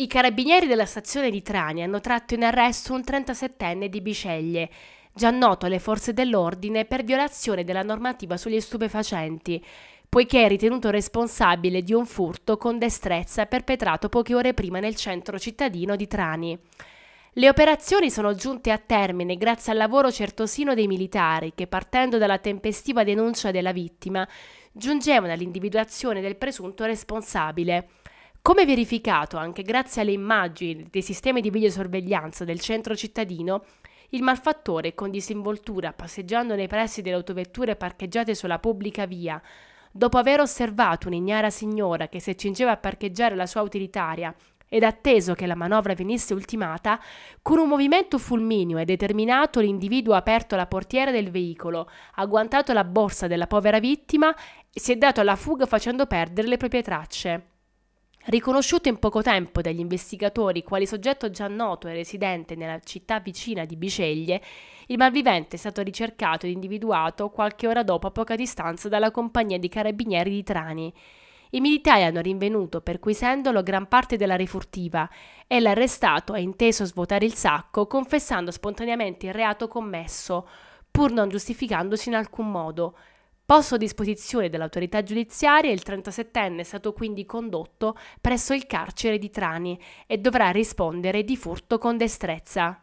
I carabinieri della stazione di Trani hanno tratto in arresto un 37enne di Biceglie, già noto alle forze dell'ordine per violazione della normativa sugli stupefacenti, poiché è ritenuto responsabile di un furto con destrezza perpetrato poche ore prima nel centro cittadino di Trani. Le operazioni sono giunte a termine grazie al lavoro certosino dei militari che, partendo dalla tempestiva denuncia della vittima, giungevano all'individuazione del presunto responsabile. Come verificato anche grazie alle immagini dei sistemi di videosorveglianza del centro cittadino, il malfattore, con disinvoltura, passeggiando nei pressi delle autovetture parcheggiate sulla pubblica via, dopo aver osservato un'ignara signora che si accingeva a parcheggiare la sua utilitaria ed atteso che la manovra venisse ultimata, con un movimento fulmineo e determinato l'individuo ha aperto la portiera del veicolo, ha agguantato la borsa della povera vittima e si è dato alla fuga facendo perdere le proprie tracce. Riconosciuto in poco tempo dagli investigatori quale soggetto già noto e residente nella città vicina di Biceglie, il malvivente è stato ricercato ed individuato qualche ora dopo a poca distanza dalla compagnia di carabinieri di Trani. I militari hanno rinvenuto perquisendolo gran parte della refurtiva e l'arrestato ha inteso svuotare il sacco confessando spontaneamente il reato commesso, pur non giustificandosi in alcun modo. Posto a disposizione dell'autorità giudiziaria, il 37enne è stato quindi condotto presso il carcere di Trani e dovrà rispondere di furto con destrezza.